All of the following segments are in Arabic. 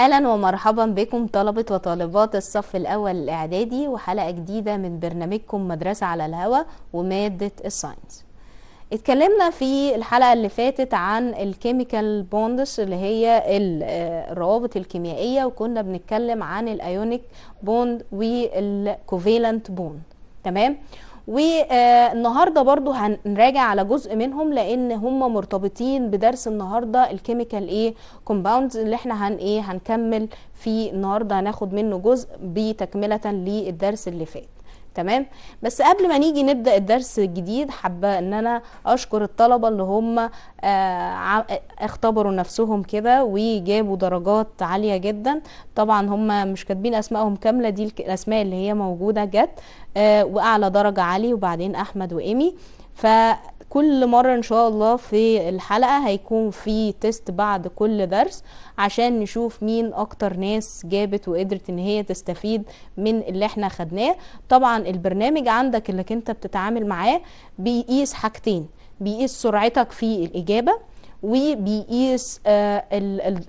اهلا ومرحبا بكم طلبة وطالبات الصف الاول الاعدادي وحلقة جديدة من برنامجكم مدرسة على الهوا ومادة الساينس اتكلمنا في الحلقة اللي فاتت عن الكيميكال بوندس اللي هي آه، الروابط الكيميائية وكنا بنتكلم عن الايونيك بوند والكوفيلنت بوند تمام والنهارده برضو هنراجع على جزء منهم لان هم مرتبطين بدرس النهارده الكيميكال ايه كومباوندز اللي احنا هن ايه هنكمل فيه النهارده هناخد منه جزء بتكمله للدرس اللي فات تمام بس قبل ما نيجي نبدا الدرس الجديد حابه ان انا اشكر الطلبه اللي هم آه، اختبروا نفسهم كده وجابوا درجات عاليه جدا طبعا هم مش كاتبين اسمائهم كامله دي الاسماء اللي هي موجوده جت آه، واعلى درجه علي وبعدين احمد وايمي ف كل مرة ان شاء الله في الحلقة هيكون في تيست بعد كل درس عشان نشوف مين اكتر ناس جابت وقدرت ان هي تستفيد من اللي احنا خدناه طبعا البرنامج عندك اللي انت بتتعامل معاه بيقيس حاجتين بيقيس سرعتك في الاجابة وبيقيس e آه،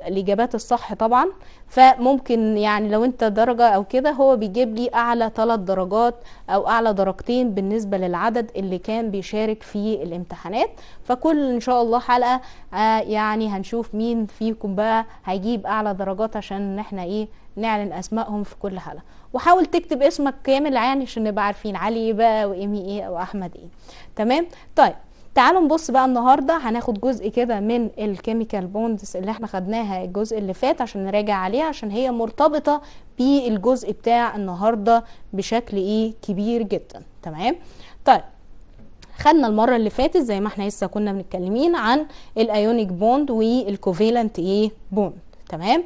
الاجابات الصح طبعا فممكن يعني لو انت درجه او كده هو بيجيب لي اعلى ثلاث درجات او اعلى درجتين بالنسبه للعدد اللي كان بيشارك في الامتحانات فكل ان شاء الله حلقه آه، يعني هنشوف مين فيكم بقى هيجيب اعلى درجات عشان احنا ايه نعلن اسمائهم في كل حلقه وحاول تكتب اسمك كامل يعني عشان نبقى عارفين علي بقى وايمي ايه او احمد ايه تمام طيب تعالوا نبص بقى النهارده هناخد جزء كده من الكيميكال بوندز اللي احنا خدناها الجزء اللي فات عشان نراجع عليها عشان هي مرتبطه بالجزء بتاع النهارده بشكل ايه كبير جدا تمام طيب خدنا المره اللي فاتت زي ما احنا لسه كنا بنتكلمين عن الايونيك بوند والكوفيلنت ايه بوند تمام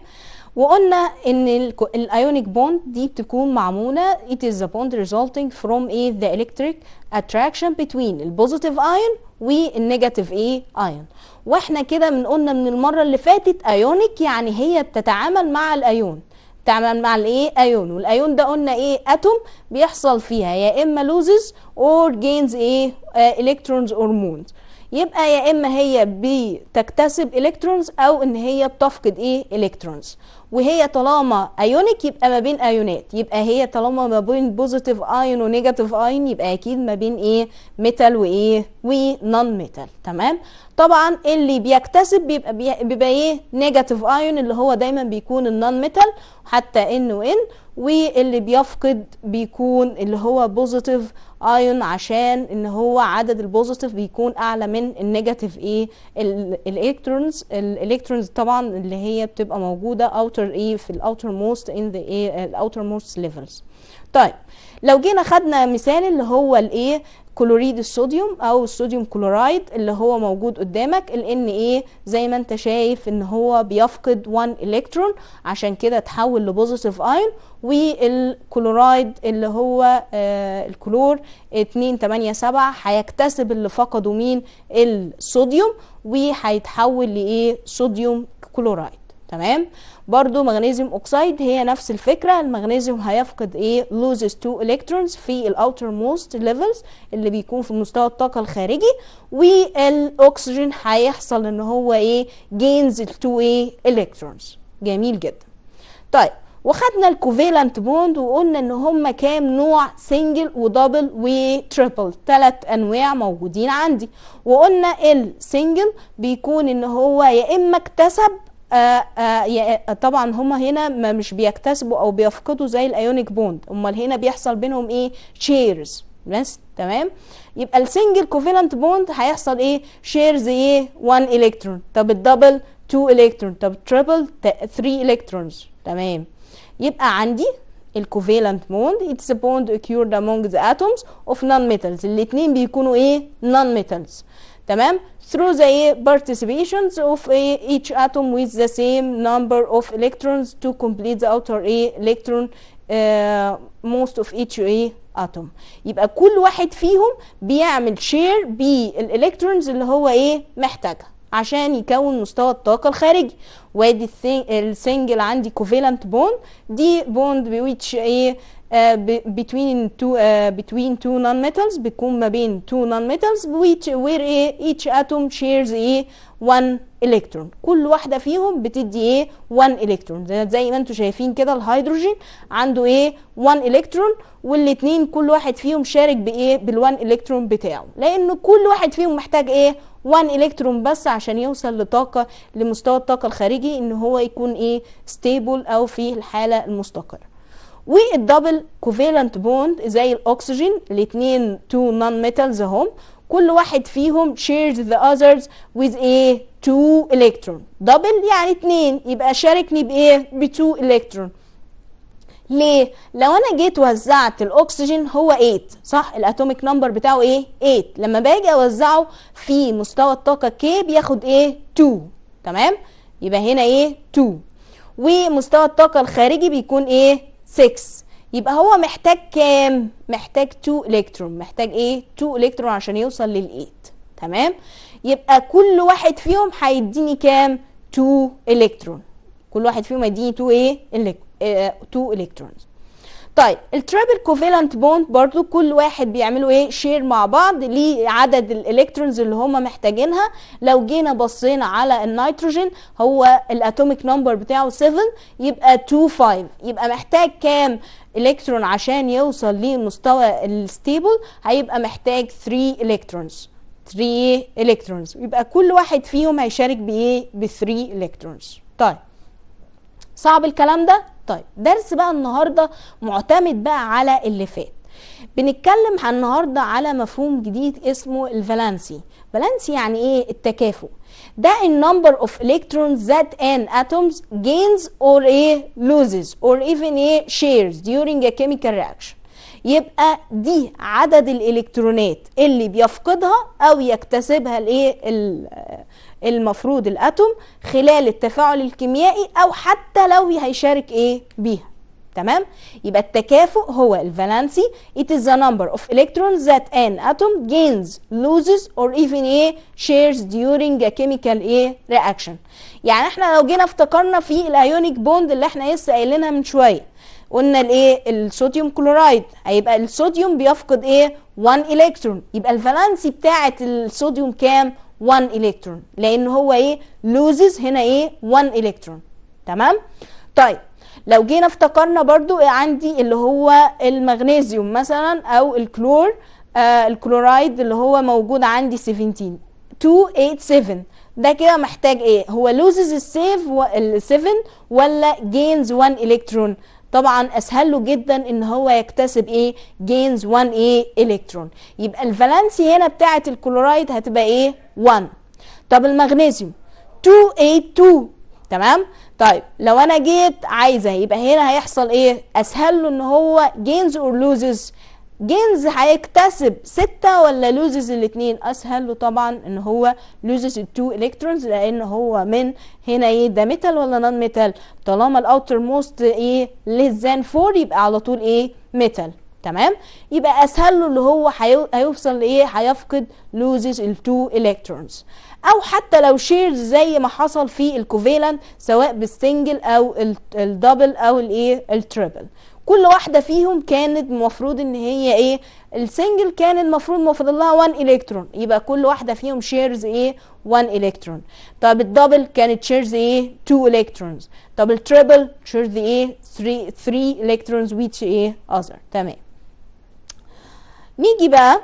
وقلنا ان الايونيك بوند دي بتكون معموله it is the bond resulting from a the electric attraction between البوزيتيف ايون والنيجاتيف ايه ايون واحنا كده من قلنا من المره اللي فاتت ايونيك يعني هي بتتعامل مع الايون تعمل مع الايه ايون والايون ده قلنا ايه اتوم بيحصل فيها يا اما لوزز اور جينز ايه الكترونز اور مونز يبقى يا اما هي بتكتسب الكترونز او ان هي بتفقد ايه الكترونز وهي طالما ايونيك يبقى ما بين ايونات يبقى هي طالما ما بين بوزيتيف ايون ونيجاتيف ايون يبقى اكيد ما بين ايه ميتال وايه ونون ميتال تمام طبعا اللي بيكتسب بيبقى بيبقى ايه نيجاتيف ايون اللي هو دايما بيكون النون ميتال حتى ان وان واللي بيفقد بيكون اللي هو بوزيتيف ايون عشان ان هو عدد البوزيتيف بيكون اعلى من النيجاتيف ايه الالكترونز الالكترونز طبعا اللي هي بتبقى موجوده اوتر ايه في الاوتر موست ان ذا ايه الاوتر موست ليفلز طيب لو جينا خدنا مثال اللي هو الايه كلوريد الصوديوم او الصوديوم كلورايد اللي هو موجود قدامك ال ايه زي ما انت شايف ان هو بيفقد 1 الكترون عشان كده تحول لبوزيتيف ايون والكلورايد اللي هو آه الكلور 2 8 7 هيكتسب اللي فقده مين الصوديوم وهيتحول لايه صوديوم كلورايد تمام برضو مغنيزيوم اوكسايد هي نفس الفكره المغنيزيوم هيفقد ايه loses two electrons في الاوتر موست ليفلز اللي بيكون في مستوى الطاقه الخارجي والاكسجين هيحصل ان هو ايه gains two ايه electrons جميل جدا طيب وخدنا الكوفيلانت بوند وقلنا ان هما كام نوع سنجل ودبل وتريبل تلات انواع موجودين عندي وقلنا السنجل بيكون ان هو يا اما اكتسب آآ آه، آه، آآ آه، طبعا هما هنا ما مش بيكتسبوا او بيفقدوا زي الايونيك بوند امال هنا بيحصل بينهم ايه شيرز بس تمام يبقى السنجل كوفيلنت بوند هيحصل ايه شيرز ايه 1 الكترون طب الدبل 2 الكترون طب التريبل 3 الكترونز تمام يبقى عندي الكوفيلنت بوند اتس بوند اكيورد among the atoms of non metals الاثنين بيكونوا ايه non metals تمام through the participations of a, each atom with the same number of electrons to complete the outer a electron uh, most of each a atom يبقى كل واحد فيهم بيعمل شير بالالكترونز اللي هو ايه محتاجها عشان يكون مستوى الطاقة الخارجي وادي السنجل عندي كوفيلنت بوند دي بوند بويتش ايه آه، between two آه، between two non بيكون بتكون ما بين two non which where each atom shares a one electron كل واحده فيهم بتدي ايه one electron زي, زي ما انتم شايفين كده الهيدروجين عنده ايه one electron والاثنين كل واحد فيهم شارك بايه بالone electron بتاعه لان كل واحد فيهم محتاج ايه one الكترون بس عشان يوصل لطاقه لمستوى الطاقه الخارجي ان هو يكون ايه ستيبل او في الحاله المستقره والدبل كوفالنت بوند زي الاكسجين الاثنين تو نون ميتالز اهم كل واحد فيهم شيرز ذا اذرز with ايه تو الكترون دبل يعني اتنين يبقى شاركني بايه بتو الكترون ليه لو انا جيت وزعت الاكسجين هو 8 صح الاتوميك نمبر بتاعه ايه 8 لما باجي اوزعه في مستوى الطاقه كي بياخد ايه 2 تمام يبقى هنا ايه 2 ومستوى الطاقه الخارجي بيكون ايه 6 يبقى هو محتاج كام محتاج 2 الكترون محتاج ايه 2 الكترون عشان يوصل لل8 تمام يبقى كل واحد فيهم هيديني كام 2 الكترون كل واحد فيهم هيديني 2 ايه 2 الكترونز آه، طيب الترابل كوفالنت بوند برضو كل واحد بيعملوا ايه شير مع بعض ليه عدد الالكترونز اللي هما محتاجينها لو جينا بصينا على النيتروجين هو الاتوميك نمبر بتاعه 7 يبقى 2 5 يبقى محتاج كام الكترون عشان يوصل لمستوى الستيبل هيبقى محتاج 3 الكترونز 3 الكترونز يبقى كل واحد فيهم هيشارك بايه ب 3 الكترونز طيب صعب الكلام ده طيب درس بقى النهارده معتمد بقى على اللي فات بنتكلم النهارده على مفهوم جديد اسمه الفالانسي فالانسي يعني ايه التكافؤ ده النمبر اوف الكترونز ذات ان اتومز جينز اور ايه لوزز اور ايفن ايه شيرز during a chemical reaction يبقى دي عدد الالكترونات اللي بيفقدها او يكتسبها الايه المفروض الاتوم خلال التفاعل الكيميائي او حتى لو هيشارك ايه بيها تمام يبقى التكافؤ هو الفالنسي it is the number of electrons that an atom gains loses or even ايه shares during a chemical a إيه؟ reaction يعني احنا لو جينا افتكرنا في الايونيك بوند اللي احنا لسه قايلينها من شويه قلنا الايه الصوديوم كلورايد هيبقى الصوديوم بيفقد ايه 1 الكترون يبقى الفالنسي بتاعه الصوديوم كام 1 الكترون لان هو ايه لوزز هنا ايه 1 الكترون تمام طيب لو جينا افتكرنا برضو إيه عندي اللي هو المغنيسيوم مثلا او الكلور آه الكلورايد اللي هو موجود عندي 17 287 ده كده محتاج ايه هو لوزز السيف 7 ولا جينز 1 الكترون طبعا اسهل له جدا ان هو يكتسب ايه جينز 1 ايه الكترون يبقى الفالنسي هنا بتاعه الكلورايد هتبقى ايه 1 طب المغنيسيوم 282 تمام طيب لو انا جيت عايزه يبقى هنا هيحصل ايه اسهل له ان هو جينز اور لوزز جينز هيكتسب ستة ولا لوزز الاتنين اسهل له طبعا ان هو لوزز التو الكترونز لان هو من هنا ايه ده ميتال ولا نون ميتال طالما الاوتر موست ايه ليس ذان فور يبقى على طول ايه ميتال تمام يبقى اسهل له اللي هو هيوصل لايه هيفقد لوزز التو الكترونز او حتى لو شيرز زي ما حصل في الكوفيلان سواء بالسنجل او الدبل او الايه التريبل كل واحده فيهم كانت المفروض ان هي ايه السنجل كان المفروض مفروض لها 1 الكترون يبقى كل واحده فيهم شيرز ايه 1 الكترون طب الدبل كانت شيرز ايه 2 الكترونز طب التريبل شيرز ايه 3 3 الكترونز ويتش ايه اذر تمام نيجي بقى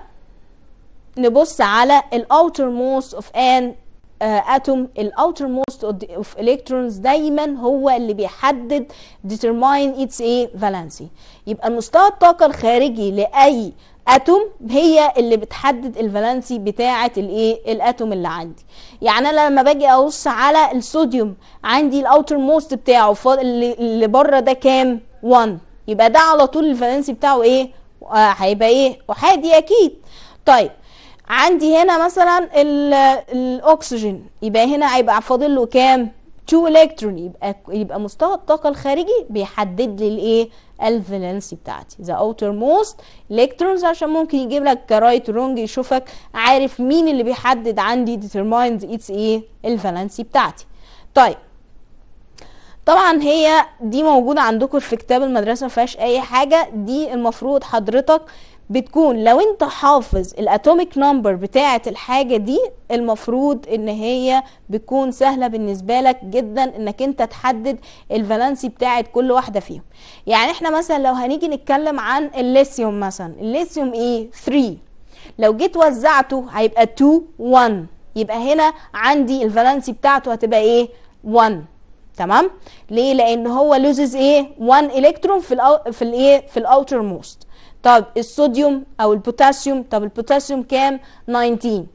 نبص على الاوتر موست اوف ان اتوم الاوتر موست اوف الكترونز دايما هو اللي بيحدد ديترماين اتس ايه فالنسي يبقى مستوى الطاقه الخارجي لاي اتوم هي اللي بتحدد الفالنسي بتاعه الايه الاتوم اللي عندي يعني انا لما باجي ابص على الصوديوم عندي الاوتر موست بتاعه اللي بره ده كام 1 يبقى ده على طول الفالنسي بتاعه ايه آه، هيبقى ايه احادي اكيد طيب عندي هنا مثلا الاكسجين يبقى هنا هيبقى فاضل له كام 2 الكترون يبقى يبقى مستوى الطاقه الخارجي بيحدد لي الايه الفالنسي بتاعتي ذا اوتر موست الكترونز عشان ممكن يجيب لك رايت رونج يشوفك عارف مين اللي بيحدد عندي ديترماينز اتس ايه الفالنسي بتاعتي طيب طبعا هي دي موجوده عندكم في كتاب المدرسه ما فيهاش اي حاجه دي المفروض حضرتك بتكون لو انت حافظ الاتوميك نمبر بتاعه الحاجه دي المفروض ان هي بتكون سهله بالنسبه لك جدا انك انت تحدد الفالنسي بتاعه كل واحده فيهم يعني احنا مثلا لو هنيجي نتكلم عن الليثيوم مثلا الليثيوم ايه 3 لو جيت وزعته هيبقى 2 1 يبقى هنا عندي الفالنسي بتاعته هتبقى ايه 1 تمام ليه لان هو لوزز ايه 1 الكترون في الـ في الايه في الاوتر موست طب الصوديوم او البوتاسيوم طب البوتاسيوم كام 19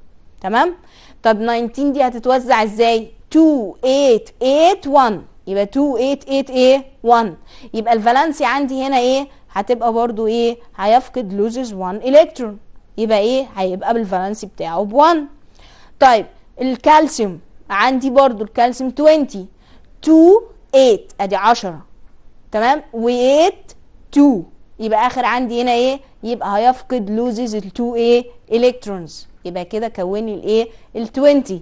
تمام طب 19 دي هتتوزع ازاي 2 8 8 1 يبقى 2 8 8 1 يبقى الفالنسي عندي هنا ايه هتبقى برضو ايه هيفقد لوزز 1 الكترون يبقى ايه هيبقى بالفالنسي بتاعه ب 1 طيب الكالسيوم عندي برضو الكالسيوم 20 2 8 ادي 10 تمام و 8 2 يبقى اخر عندي هنا ايه يبقى هيفقد لوزز ال2 ايه الكترونز يبقى كده كوني الايه ال20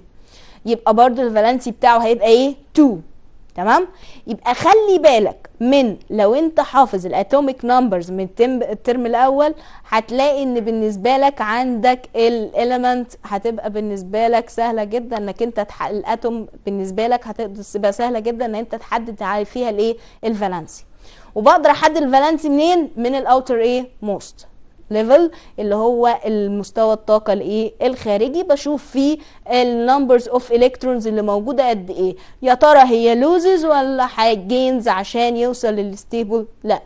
يبقى برضو الفالنسي بتاعه هيبقى ايه 2 تمام يبقى خلي بالك من لو انت حافظ الاتوميك نمبرز من الترم الاول هتلاقي ان بالنسبه لك عندك الاليمنت هتبقى بالنسبه لك سهله جدا انك انت الاتوم بالنسبه لك هتبقى سهله جدا ان انت تحدد فيها الايه الفالنسي وبقدر احدد الفالنسي منين من الاوتر ايه موست ليفل اللي هو المستوى الطاقه الايه الخارجي بشوف فيه النمبرز اوف الكترونز اللي موجوده قد ايه يا ترى هي لوزز ولا جينز عشان يوصل للستيبل لا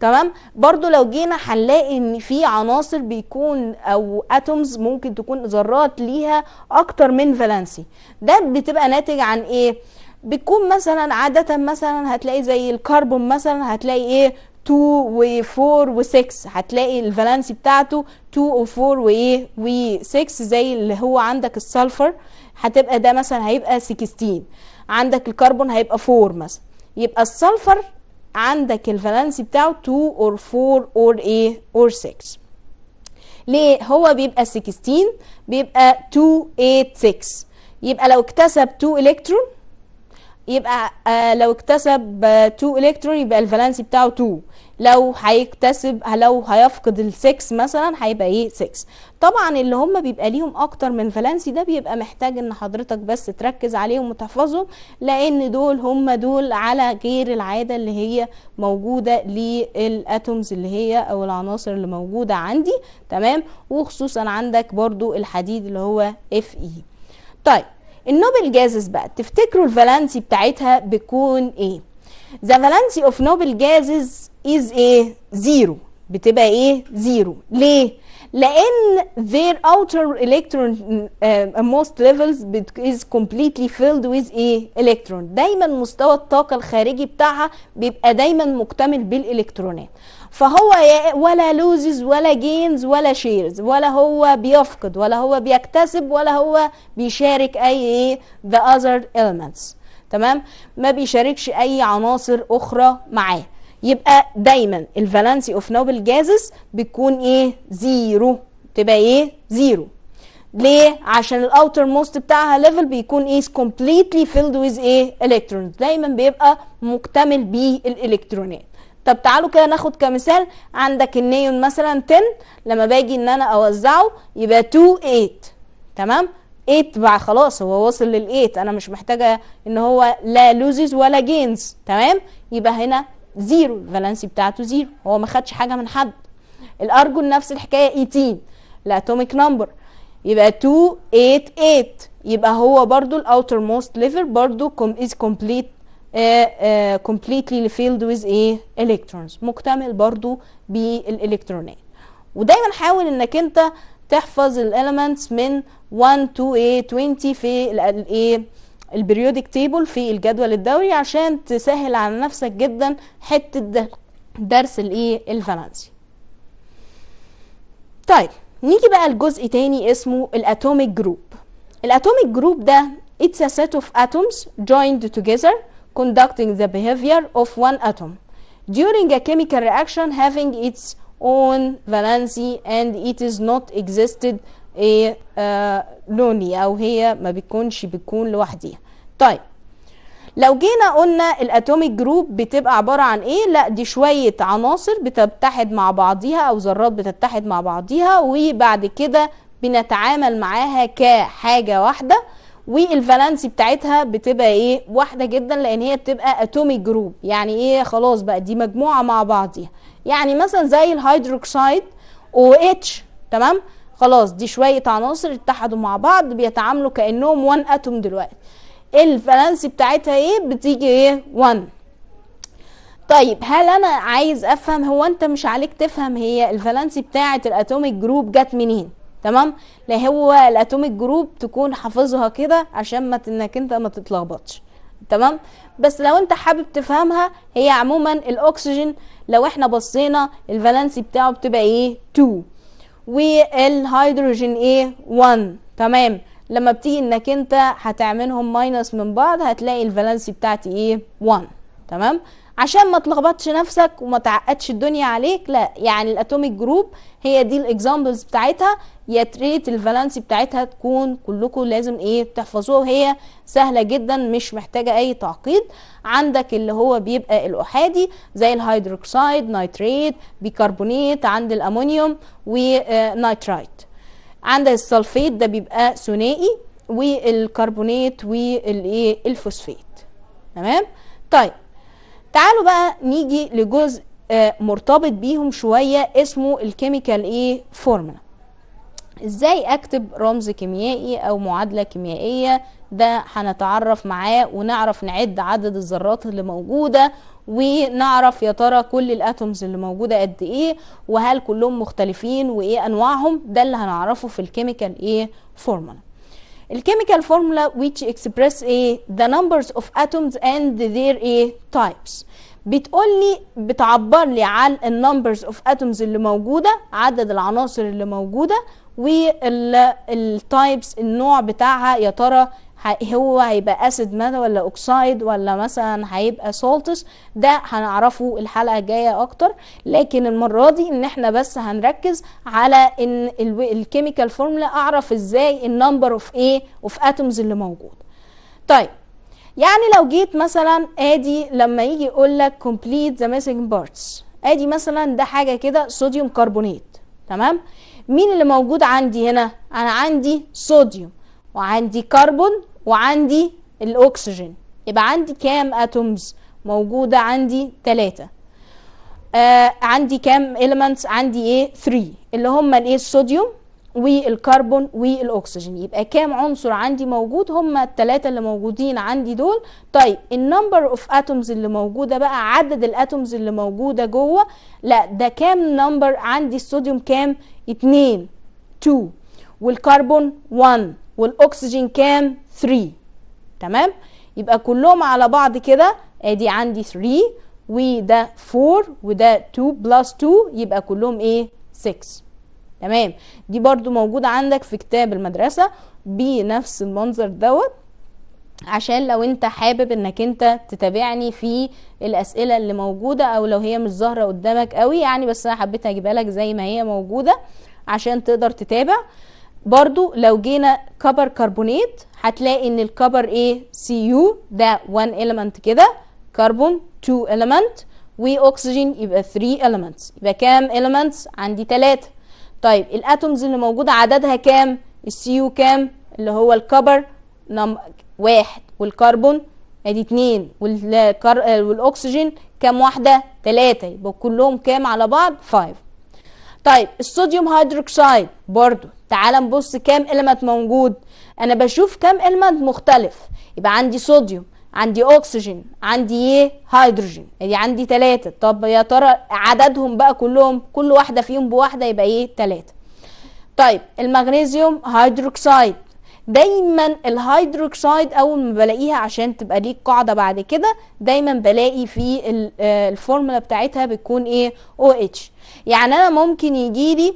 تمام برضو لو جينا هنلاقي ان في عناصر بيكون او اتومز ممكن تكون ذرات ليها اكتر من فالنسي ده بتبقى ناتج عن ايه بتكون مثلا عادة مثلا هتلاقي زي الكربون مثلا هتلاقي ايه 2 و4 و6 هتلاقي الفالانسي بتاعته 2 و4 وايه و6 زي اللي هو عندك السلفر هتبقى ده مثلا هيبقى 16 عندك الكربون هيبقى 4 مثلا يبقى السلفر عندك الفالانسي بتاعه 2 or 4 or ايه or 6 ليه هو بيبقى 16 بيبقى 2 8 6 يبقى لو اكتسب 2 الكترون يبقى آه لو اكتسب 2 آه، الكترون يبقى الفالنسي بتاعه 2 لو هيكتسب لو هيفقد ال 6 مثلا هيبقى ايه 6 طبعا اللي هم بيبقى ليهم اكتر من فالنسي ده بيبقى محتاج ان حضرتك بس تركز عليهم وتحفظهم لان دول هم دول على غير العاده اللي هي موجوده للاتومز اللي هي او العناصر اللي موجوده عندي تمام وخصوصا عندك برضو الحديد اللي هو اف اي طيب النوبل جازز بقى تفتكروا الفالانسي بتاعتها بتكون ايه ذا فالانسي اوف نوبل جازز از ايه زيرو بتبقى ايه زيرو ليه لان their outer electron uh, most levels is completely filled with ايه electron دايما مستوى الطاقه الخارجي بتاعها بيبقى دايما مكتمل بالالكترونات فهو ولا لوزز ولا جينز ولا شيرز ولا هو بيفقد ولا هو بيكتسب ولا هو بيشارك اي ايه ذا اذر elements تمام ما بيشاركش اي عناصر اخرى معاه يبقى دايما الفالنسي اوف نوبل جازز بتكون ايه زيرو تبقى ايه زيرو ليه عشان الاوتر موست بتاعها ليفل بيكون ايه كومبليتلي فيلد ويز ايه الكترونز دايما بيبقى مكتمل بالالكترونات طب تعالوا كده ناخد كمثال عندك النيون مثلا 10 لما باجي ان انا اوزعه يبقى 2 8 تمام 8 بقى خلاص هو وصل لل8 انا مش محتاجه ان هو لا لوزز ولا جينز تمام يبقى هنا زيرو الفالنسي بتاعته زيرو هو ما خدش حاجه من حد الارجون نفس الحكايه 18 الاتوميك نمبر يبقى 2 8 8 يبقى هو برده الاوتر موست ليفل كوم از كومبليت آه، آه، completely filled with ايه electrons مكتمل برضو بالالكترونات ودايما حاول انك انت تحفظ الاليمنتس من 1 to a 20 في الايه البريودك تيبل في الجدول الدوري عشان تسهل على نفسك جدا حته درس الايه الفالنسي طيب نيجي بقى لجزء تاني اسمه الاتوميك جروب الاتوميك جروب ده it's a set of atoms joined together conducting the behavior of one atom during a chemical reaction having its own valency and it is not existed a eh, lonely eh, او هي ما بتكونش بتكون لوحديها طيب لو جينا قلنا الاتوميك جروب بتبقى عباره عن ايه لا دي شويه عناصر بتتحد مع بعضيها او ذرات بتتحد مع بعضيها وبعد كده بنتعامل معاها كحاجه واحده والفالانسي بتاعتها بتبقى ايه واحده جدا لان هي بتبقى اتوميك جروب يعني ايه خلاص بقى دي مجموعه مع بعضيها يعني مثلا زي الهيدروكسيد او اتش تمام خلاص دي شويه عناصر اتحدوا مع بعض بيتعاملوا كانهم وان اتوم دلوقتي الفالانسي بتاعتها ايه بتيجي ايه 1 طيب هل انا عايز افهم هو انت مش عليك تفهم هي الفالانسي بتاعه الاتوميك جروب جت منين تمام لا هو الاتوميك جروب تكون حافظها كده عشان ما انك انت ما تتلخبطش تمام بس لو انت حابب تفهمها هي عموما الاكسجين لو احنا بصينا الفالنسي بتاعه بتبقى ايه 2 والهيدروجين ايه 1 تمام لما بتيجي انك انت هتعملهم ماينس من بعض هتلاقي الفالنسي بتاعتي ايه 1 تمام عشان ما تلخبطش نفسك وما تعقدش الدنيا عليك لا يعني الاتوميك جروب هي دي الاكزامبلز بتاعتها يا تريت الفالانسي بتاعتها تكون كلكم لازم ايه تحفظوها وهي سهله جدا مش محتاجه اي تعقيد عندك اللي هو بيبقى الاحادي زي الهيدروكسيد نيتريت بيكربونيت عند الامونيوم ونيترايت آه، عندك السلفيت ده بيبقى ثنائي والكربونيت والايه الفوسفيت تمام طيب تعالوا بقى نيجي لجزء آه، مرتبط بيهم شويه اسمه الكيميكال ايه فورمولا ازاي اكتب رمز كيميائي او معادله كيميائيه ده هنتعرف معاه ونعرف نعد عدد الذرات اللي موجوده ونعرف يا ترى كل الاتومز اللي موجوده قد ايه وهل كلهم مختلفين وايه انواعهم ده اللي هنعرفه في الكيميكال ايه فورمولا الكيميكال فورمولا which express ايه the numbers of atoms and their ايه types بتقول لي بتعبر لي عن النمبرز اوف اتومز اللي موجوده عدد العناصر اللي موجوده والتايبس النوع بتاعها يا ترى هو هيبقى اسيد ماده ولا اوكسايد ولا مثلا هيبقى سولتس ده هنعرفه الحلقه الجايه اكتر لكن المره دي ان احنا بس هنركز على ان الكيميكال فورمولا اعرف ازاي النمبر اوف ايه اوف اتومز اللي موجود طيب يعني لو جيت مثلا ادي لما يجي يقول لك كومبليت ذا ميسنج بارتس ادي مثلا ده حاجه كده صوديوم كربونات تمام مين اللي موجود عندي هنا انا عندي صوديوم وعندي كربون وعندي الاكسجين يبقى عندي كام اتومز موجوده عندي تلاتة آه عندي كام elements عندي ايه 3 اللي هم الايه الصوديوم والكربون والاكسجين يبقى كام عنصر عندي موجود هم الثلاثه اللي موجودين عندي دول طيب النمبر اوف اتومز اللي موجوده بقى عدد الاتومز اللي موجوده جوه لا ده كام نمبر عندي الصوديوم كام 2 2 والكربون 1 والاكسجين كام 3 تمام يبقى كلهم على بعض كده ادي عندي 3 وده 4 وده 2 بلس 2 يبقى كلهم ايه 6 تمام دي برضو موجودة عندك في كتاب المدرسة بنفس المنظر دوت عشان لو انت حابب انك انت تتابعني في الاسئله اللي موجوده او لو هي مش ظاهره قدامك قوي يعني بس انا حبيت اجيبها لك زي ما هي موجوده عشان تقدر تتابع برضو لو جينا كبر كربونات هتلاقي ان الكبر ايه سي يو ده 1 element كده كربون 2 element واكسجين يبقى 3 elements يبقى كام elements عندي 3 طيب الاتومز اللي موجوده عددها كام السي يو كام اللي هو الكبر نم... واحد والكربون ادي اتنين والكر... والاكسجين كام واحده تلاتة يبقى كلهم كام على بعض 5 طيب الصوديوم هيدروكسيد برضو تعال نبص كام إلمنت موجود أنا بشوف كام إلمنت مختلف يبقى عندي صوديوم عندي أكسجين عندي إيه هيدروجين ادي عندي تلاتة طب يا ترى عددهم بقى كلهم كل واحدة فيهم بواحدة يبقى إيه تلاتة طيب المغنيسيوم هيدروكسيد دايما الهيدروكسيد اول ما بلاقيها عشان تبقى ليك قاعدة بعد كده دايما بلاقي في آه، الفورمولا بتاعتها بتكون ايه او OH. اتش يعني انا ممكن يجي لي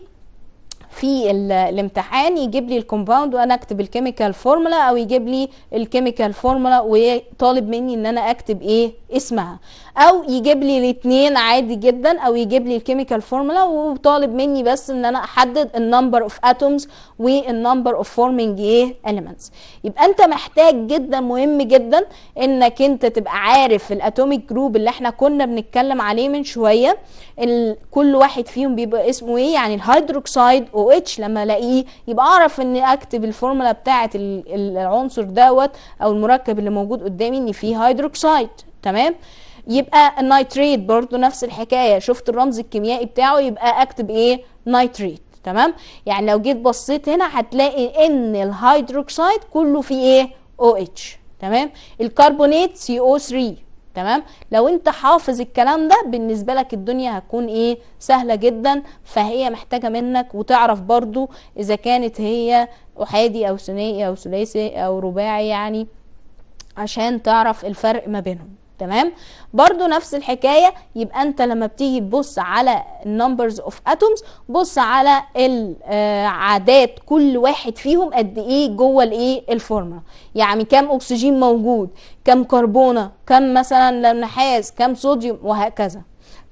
في الامتحان يجيب لي الكومباوند وانا اكتب الكيميكال فورمولا او يجيب لي الكيميكال فورمولا وطالب مني ان انا اكتب ايه اسمها او يجيب لي الاثنين عادي جدا او يجيب لي الكيميكال فورمولا وطالب مني بس ان انا احدد النمبر اوف اتومز والنمبر اوف فورمينج ايه اليمنتس يبقى انت محتاج جدا مهم جدا انك انت تبقى عارف الاتوميك جروب اللي احنا كنا بنتكلم عليه من شويه كل واحد فيهم بيبقى اسمه ايه يعني الهيدروكسيد او او اتش لما الاقيه يبقى اعرف ان اكتب الفورمولا بتاعه العنصر دوت او المركب اللي موجود قدامي ان فيه هيدروكسيد تمام يبقى النيتريت برضو نفس الحكايه شفت الرمز الكيميائي بتاعه يبقى اكتب ايه نيتريت تمام يعني لو جيت بصيت هنا هتلاقي ان الهيدروكسيد كله فيه ايه او اتش تمام الكربونات سي او 3 تمام لو انت حافظ الكلام ده بالنسبه لك الدنيا هتكون ايه سهله جدا فهي محتاجه منك وتعرف برضو اذا كانت هي احادي او ثنائي او ثلاثي او رباعي يعني عشان تعرف الفرق ما بينهم تمام برضو نفس الحكاية يبقى انت لما بتيجي تبص على numbers of atoms بص على العادات آه، كل واحد فيهم قد ايه جوه الايه الفورمة يعني كم اكسجين موجود كم كربونة كم مثلا نحاس كم صوديوم وهكذا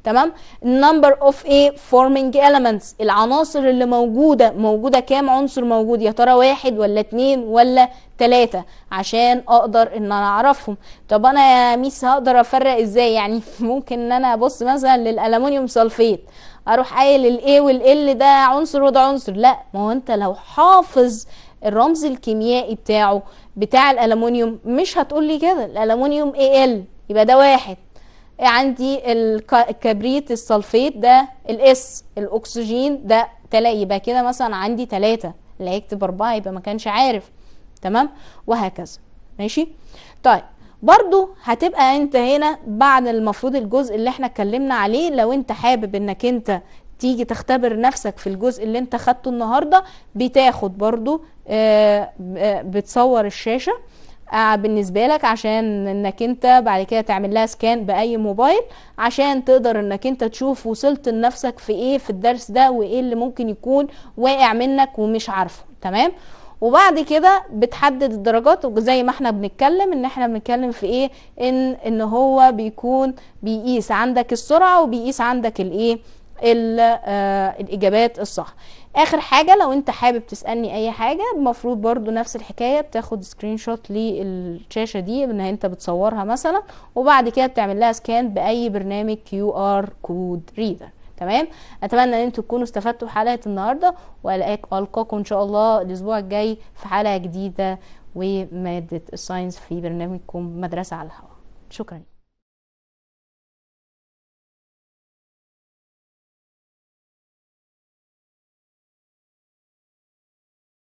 تمام number of ايه forming elements العناصر اللي موجوده موجوده كام عنصر موجود يا ترى واحد ولا اتنين ولا تلاتة عشان اقدر ان انا اعرفهم طب انا يا ميس هقدر افرق ازاي يعني ممكن ان انا ابص مثلا للالومنيوم سلفيت اروح قايل الايه والال ده عنصر وده عنصر لا ما هو انت لو حافظ الرمز الكيميائي بتاعه بتاع الالومنيوم مش هتقول لي كده الالومنيوم ال يبقى ده واحد عندي الكبريت السلفيت ده الاس الاكسجين ده تلا يبقى كده مثلا عندي ثلاثة اللي هيكتب اربعة يبقى ما كانش عارف تمام وهكذا ماشي طيب برضو هتبقى انت هنا بعد المفروض الجزء اللي احنا اتكلمنا عليه لو انت حابب انك انت تيجي تختبر نفسك في الجزء اللي انت خدته النهاردة بتاخد برضو آه، آه، بتصور الشاشة آه، بالنسبه لك عشان انك انت بعد كده تعمل لها سكان باي موبايل عشان تقدر انك انت تشوف وصلت لنفسك في ايه في الدرس ده وايه اللي ممكن يكون واقع منك ومش عارفه تمام وبعد كده بتحدد الدرجات وزي ما احنا بنتكلم ان احنا بنتكلم في ايه ان ان هو بيكون بيقيس عندك السرعه وبيقيس عندك الايه آه، الاجابات الصح اخر حاجه لو انت حابب تسالني اي حاجه المفروض برضو نفس الحكايه بتاخد سكرين شوت للشاشه دي ان انت بتصورها مثلا وبعد كده بتعمل لها سكان باي برنامج كيو ار كود ريدر تمام اتمنى ان انتوا تكونوا استفدتوا حلقه النهارده والقاكم ان شاء الله الاسبوع الجاي في حلقه جديده وماده الساينس في برنامجكم مدرسه على الهواء شكرا